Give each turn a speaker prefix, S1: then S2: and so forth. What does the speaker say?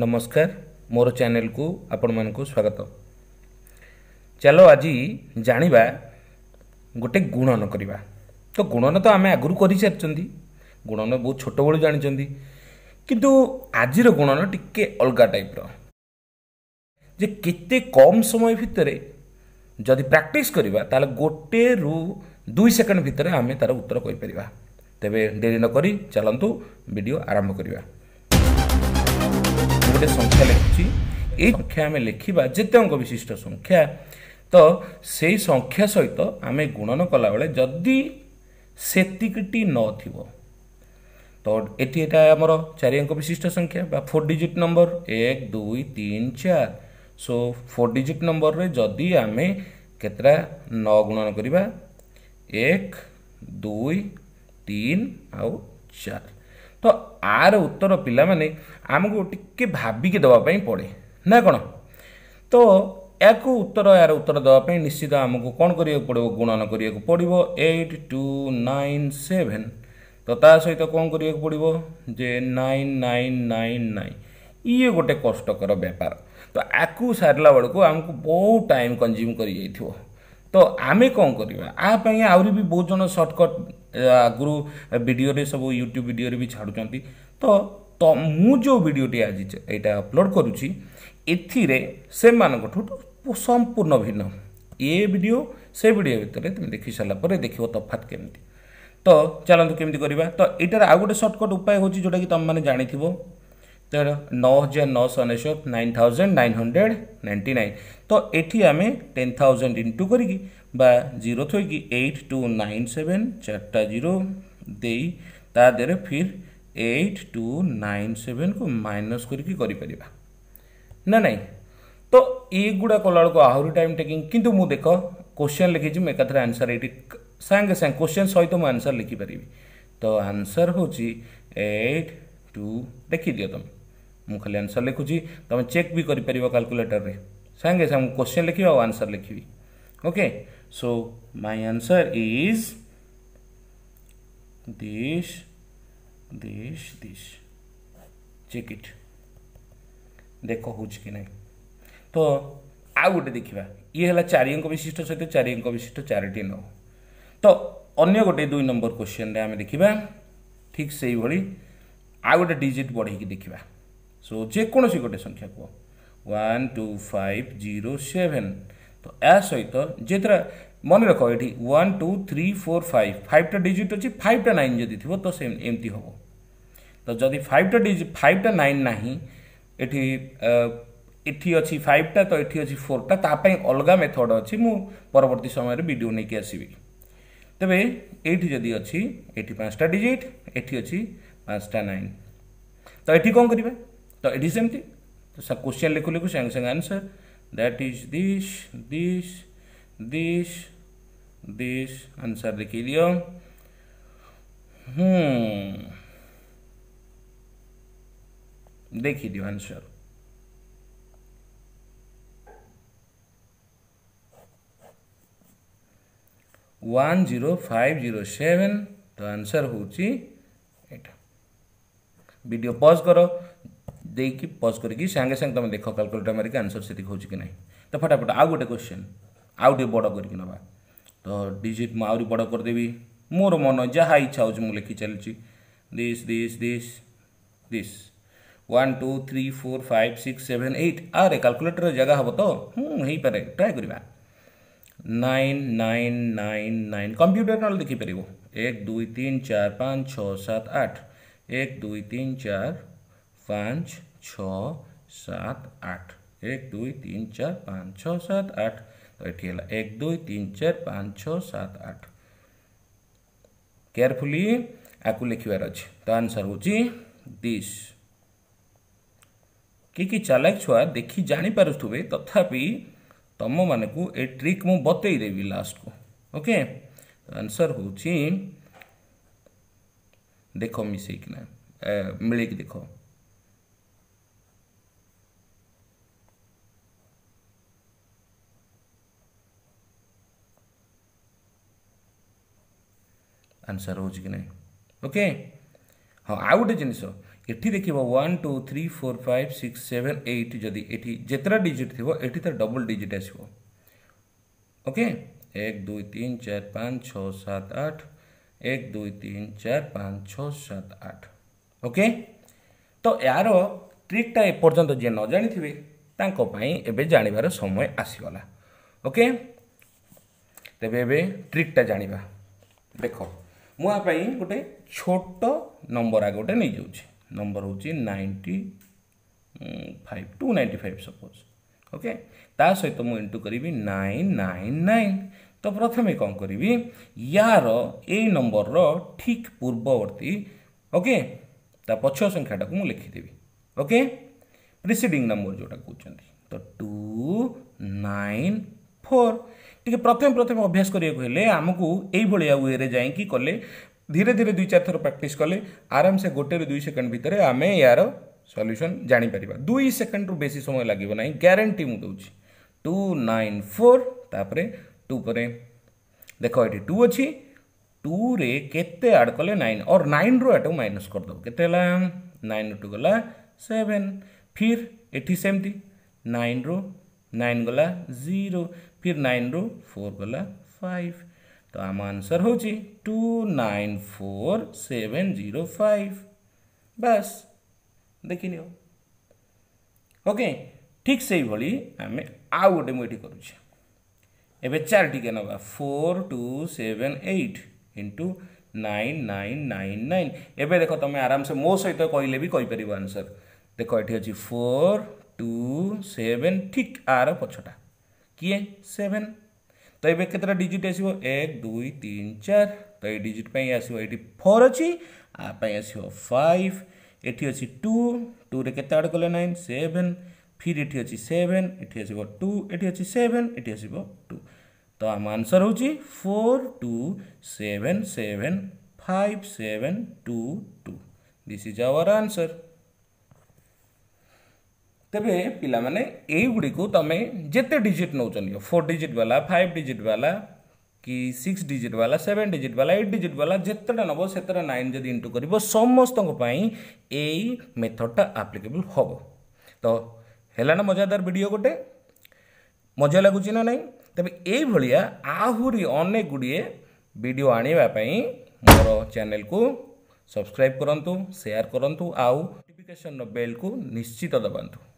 S1: ନମସ୍କାର ମୋର ଚ୍ୟାନେଲକୁ ଆପଣମାନଙ୍କୁ ସ୍ୱାଗତ ଚାଲ ଆଜି ଜାଣିବା ଗୋଟେ ଗୁଣନ କରିବା ତ ଗୁଣନ ତ ଆମେ ଆଗରୁ କରିସାରିଛନ୍ତି ଗୁଣନ ବହୁତ ଛୋଟବେଳୁ ଜାଣିଛନ୍ତି କିନ୍ତୁ ଆଜିର ଗୁଣନ ଟିକେ ଅଲଗା ଟାଇପ୍ର ଯେ କେତେ କମ୍ ସମୟ ଭିତରେ ଯଦି ପ୍ରାକ୍ଟିସ୍ କରିବା ତାହେଲେ ଗୋଟେରୁ ଦୁଇ ସେକେଣ୍ଡ ଭିତରେ ଆମେ ତା'ର ଉତ୍ତର କରିପାରିବା ତେବେ ଡେରି ନକରି ଚାଲନ୍ତୁ ଭିଡ଼ିଓ ଆରମ୍ଭ କରିବା ଗୋଟେ ସଂଖ୍ୟା ଲେଖୁଛି ଏଇ ସଂଖ୍ୟା ଆମେ ଲେଖିବା ଯେତେ ଅଙ୍କ ବିଶିଷ୍ଟ ସଂଖ୍ୟା ତ ସେଇ ସଂଖ୍ୟା ସହିତ ଆମେ ଗୁଣନ କଲାବେଳେ ଯଦି ସେତିକିଟି ନଥିବ ତ ଏଠି ଏଇଟା ଆମର ଚାରି ଅଙ୍କ ବିଶିଷ୍ଟ ସଂଖ୍ୟା ବା ଫୋର୍ ଡିଜିଟ୍ ନମ୍ବର ଏକ ଦୁଇ ତିନି ଚାରି ସୋ ଫୋର୍ ଡିଜିଟ୍ ନମ୍ବରରେ ଯଦି ଆମେ କେତେଟା ନଅ ଗୁଣନ କରିବା ଏକ ଦୁଇ ତିନି ଆଉ ଚାରି ତ ଆର ଉତ୍ତର ପିଲାମାନେ ଆମକୁ ଟିକେ ଭାବିକି ଦେବା ପାଇଁ ପଡ଼େ ନା କ'ଣ ତ ଏହାକୁ ଉତ୍ତର ଏହାର ଉତ୍ତର ଦେବା ପାଇଁ ନିଶ୍ଚିତ ଆମକୁ କ'ଣ କରିବାକୁ ପଡ଼ିବ ଗୁଣନ କରିବାକୁ ପଡ଼ିବ ଏଇଟ୍ ଟୁ ନାଇନ୍ ସେଭେନ୍ ତ ତା ସହିତ କ'ଣ କରିବାକୁ ପଡ଼ିବ ଯେ ନାଇନ୍ ନାଇନ୍ ନାଇନ୍ ନାଇନ୍ ଇଏ ଗୋଟେ କଷ୍ଟକର ବେପାର ତ ଆକୁ ସାରିଲା ବେଳକୁ ଆମକୁ ବହୁତ ଟାଇମ୍ କନ୍ଜ୍ୟୁମ୍ କରିଯାଇଥିବ ତ ଆମେ କ'ଣ କରିବା ଆ ପାଇଁ ଆହୁରି ବି ବହୁତ ଜଣ ସର୍ଟକଟ୍ ଆଗରୁ ଭିଡ଼ିଓରେ ସବୁ ୟୁଟ୍ୟୁବ୍ ଭିଡ଼ିଓରେ ବି ଛାଡ଼ୁଛନ୍ତି ତ ତ ମୁଁ ଯେଉଁ ଭିଡ଼ିଓଟି ଆଜି ଏଇଟା ଅପଲୋଡ଼ କରୁଛି ଏଥିରେ ସେମାନଙ୍କଠୁ ସମ୍ପୂର୍ଣ୍ଣ ଭିନ୍ନ ଏ ଭିଡ଼ିଓ ସେ ଭିଡ଼ିଓ ଭିତରେ ତୁମେ ଦେଖି ସାରିଲା ପରେ ଦେଖିବ ତଫାତ କେମିତି ତ ଚାଲନ୍ତୁ କେମିତି କରିବା ତ ଏଇଟାର ଆଉ ଗୋଟେ ସର୍ଟକଟ୍ ଉପାୟ ହେଉଛି ଯେଉଁଟାକି ତୁମେମାନେ ଜାଣିଥିବ ତ ନଅ ହଜାର ନଅଶହ ଅନେଶ୍ୱତ nine thousand nine hundred ninety nine ତ ଏଠି ଆମେ ଟେନ୍ ଥାଉଜେଣ୍ଡ ଇଣ୍ଟୁ କରିକି बा zero three eight two nine seven चार्टा जीरो दे तादे फिर एट टू नाइन सेवेन को माइनस करके करी ना ना तो ये गुड़ा कला बेलू आहुरी टाइम टेकिंग कितु मुझ देख क्वेश्चन लिखी मुझे एकाथर आंसर ये सांगे सांग क्वेश्चन सहित मुझे आंसर लिखिपरि तो आंसर हूँ एट टू देखी तुम मुझे आंसर लिखुची तुम चेक भी करलकुलेटर में सांगे सांग क्वेश्चन लिखी आंसर लिखी okay So my answer is this, this, this. Check it. ଦେଖ ହେଉଛି କି ନାହିଁ ତ ଆଉ ଗୋଟେ ଦେଖିବା ଇଏ ହେଲା ଚାରି ଅଙ୍କ ବିଶିଷ୍ଟ ସହିତ ଚାରି ଅଙ୍କ ବିଶିଷ୍ଟ ଚାରିଟି ନଅ ତ ଅନ୍ୟ ଗୋଟେ ଦୁଇ ନମ୍ବର କ୍ୱେଶ୍ଚିନ୍ରେ ଆମେ ଦେଖିବା ଠିକ୍ ସେଇଭଳି ଆଉ ଗୋଟେ ଡିଜିଟ୍ ବଢ଼େଇକି ଦେଖିବା ସୋ ଯେକୌଣସି ଗୋଟେ ସଂଖ୍ୟା କୁହ one two five zero seven তো ଏହା ସହିତ ଯେତେଟା ମନେ ରଖ ଏଠି one two three four five ଫାଇଭ୍ଟା ଡିଜିଟ୍ ଅଛି ଫାଇଭ୍ଟା ନାଇନ୍ ଯଦି ଥିବ ତ ସେ ଏମିତି ହେବ ତ ଯଦି ଫାଇଭ୍ଟା ଡିଜିଟ୍ ଫାଇଭ୍ଟା ନାଇନ୍ ନାହିଁ ଏଠି ଏଠି ଅଛି ଫାଇଭ୍ଟା ତ ଏଠି ଅଛି ଫୋର୍ଟା ତା ପାଇଁ ଅଲଗା ମେଥଡ଼ ଅଛି ମୁଁ ପରବର୍ତ୍ତୀ ସମୟରେ ଭିଡ଼ିଓ ନେଇକି ଆସିବି ତେବେ ଏଇଠି ଯଦି ଅଛି ଏଠି ପାଞ୍ଚଟା ଡିଜିଟ୍ ଏଠି ଅଛି ପାଞ୍ଚଟା ନାଇନ୍ ତ ଏଠି କ'ଣ କରିବା ତ ଏଠି ସେମିତି ତ କୋଶ୍ଚିନ୍ ଲେଖୁ ଲେଖୁ ସାଙ୍ଗେ ସାଙ୍ଗେ answer that is this this this this answer लिख लियो हम्म देख लियो answer one zero five zero seven तो आंसर हूँ यहाँ भिड पज कर दे कि पज करके सांगे सांगे तुम देख कालकुलेटर मारिक आंसर से हो ना तो फटाफट आउ गोटे क्वेश्चन आउ टे बड़ करके तो डिजिट मु आहरी करदेवी मोर मन जहाँ इच्छा हो लिखि चल दिश दिश दिश दिश one two three four five six seven eight आरे कालकुलेटर जगह हम तो हम्म पारे ट्राए करवा nine nine nine nine computer ना देखिपर एक दुई तीन चार पाँच छः सात आठ एक दुई तीन चार पाँच सात आठ एक दुई तीन चार पाँच सात आठ तो ये एक दुई तीन चार पाँच छत आठ केयरफुली आपको लिखवार अच्छे तो आंसर हो कि कि चालाक छुआ देख जापे तथापि तुम मान को ये ट्रिक मु बतईदेवी लास्ट को ओके तो आंसर हो देखो मिसेकना मिलेक देखो आंसर हो ना ओके हाँ आ गोटे जिनस एटी देख one two three four five six seven eight जदि एटी जितना डिजिट थी एटी तर डबल डिजिट आसो ओके एक दुई तीन चार पाँच छः सात आठ एक दुई तीन चार पाँच छः सात आठ ओके तो यार ट्रिकटा एपर्तंत जी न थे एवं जानवर समय आसीगला ओके तेब ट्रिकटा जानवा देख मुझे गोटे छोट नंबर आगे गोटे नहीं जाऊँ नंबर हूँ ninety five two ninety five suppose okay ता सहित तो मुझे इंटू करी नाइन नाइन नाइन तो प्रथम कौन करी यार यही नंबर ठीक पूर्ववर्ती ओके पक्ष संख्याटा को लिखिदेवि ओके प्रिसीडिंग नंबर जोटा कहते तो टू नाइन फोर ଟିକେ ପ୍ରଥମେ ପ୍ରଥମେ ଅଭ୍ୟାସ କରିବାକୁ ହେଲେ ଆମକୁ ଏଇଭଳିଆ ୱେରେ ଯାଇକି କଲେ ଧୀରେ ଧୀରେ ଦୁଇ ଚାରି ଥର ପ୍ରାକ୍ଟିସ୍ କଲେ ଆରାମସେ ଗୋଟେରୁ ଦୁଇ ସେକେଣ୍ଡ ଭିତରେ ଆମେ ଏହାର ସଲ୍ୟୁସନ୍ ଜାଣିପାରିବା ଦୁଇ ସେକେଣ୍ଡରୁ ବେଶୀ ସମୟ ଲାଗିବ ନାହିଁ ଗ୍ୟାରେଣ୍ଟି ମୁଁ ଦେଉଛି ଟୁ ନାଇନ୍ ଫୋର୍ ତାପରେ ଟୁ ପରେ ଦେଖ ଏଠି ଟୁ ଅଛି ଟୁରେ କେତେ ଆଡ଼୍ କଲେ ନାଇନ୍ ଅର୍ ନାଇନ୍ରୁ ଏଟାକୁ ମାଇନସ୍ କରିଦେବ କେତେ ହେଲା ନାଇନ୍ରୁ ଟୁ ଗଲା ସେଭେନ୍ ଫିର୍ ଏଠି ସେମିତି ନାଇନ୍ରୁ नाइन गला जीरो फिर नाइन रु फोर गला फाइव तो आम आंसर हूँ two nine four seven zero five बस देख ओके ठीक से भाई आम आउ गोटे मुझे करुचे चार टी ना four two seven eight into nine nine nine nine एवं देख तुम आराम से मो सहित कहले भी कहींपर आंसर देख ये अच्छी फोर ଟୁ ସେଭେନ୍ ଠିକ୍ ଆର ପଛଟା କିଏ ସେଭେନ୍ ତ ଏବେ କେତେଟା ଡିଜିଟ୍ ଆସିବ ଏକ ଦୁଇ ତିନି ଚାରି ତ ଏଇ ଡିଜିଟ୍ ପାଇଁ ଆସିବ ଏଇଠି ଫୋର୍ ଅଛି ଆ ପାଇଁ ଆସିବ ଫାଇଭ୍ ଏଠି ଅଛି ଟୁ ଟୁରେ କେତେ ଆଡ଼ କଲେ ନାଇନ୍ ସେଭେନ୍ ଫିର୍ ଏଠି ଅଛି ସେଭେନ୍ ଏଠି ଆସିବ ଟୁ ଏଠି ଅଛି ସେଭେନ୍ ଏଠି ଆସିବ ଟୁ ତ ଆମ ଆନ୍ସର୍ ହେଉଛି four two seven seven five seven two two this is our answer ତେବେ ପିଲାମାନେ ଏଇଗୁଡ଼ିକୁ ତୁମେ ଯେତେ ଡିଜିଟ୍ ନେଉଛନ୍ତି ଫୋର୍ ଡିଜିଟ୍ ବାଲା ଫାଇଭ୍ ଡିଜିଟ୍ ବାଲା କି ସିକ୍ସ ଡିଜିଟ୍ ବାଲା ସେଭେନ୍ ଡିଜିଟ୍ ବାଲା ଏଇଟ୍ ଡିଜିଟ୍ ବାଲା ଯେତେଟା ନେବ ସେତେଟା ନାଇନ୍ ଯଦି ଇଣ୍ଟୁ କରିବ ସମସ୍ତଙ୍କ ପାଇଁ ଏଇ ମେଥଡ଼ଟା ଆପ୍ଲିକେବୁଲ୍ ହେବ ତ ହେଲା ନା ମଜାଦାର ଭିଡ଼ିଓ ଗୋଟେ ମଜା ଲାଗୁଛି ନା ନାହିଁ ତେବେ ଏଇଭଳିଆ ଆହୁରି ଅନେକ ଗୁଡ଼ିଏ ଭିଡ଼ିଓ ଆଣିବା ପାଇଁ ମୋର ଚ୍ୟାନେଲକୁ ସବସ୍କ୍ରାଇବ୍ କରନ୍ତୁ ସେୟାର କରନ୍ତୁ ଆଉ ନୋଟିଫିକେସନ୍ର ବେଲ୍କୁ ନିଶ୍ଚିତ ଦବାନ୍ତୁ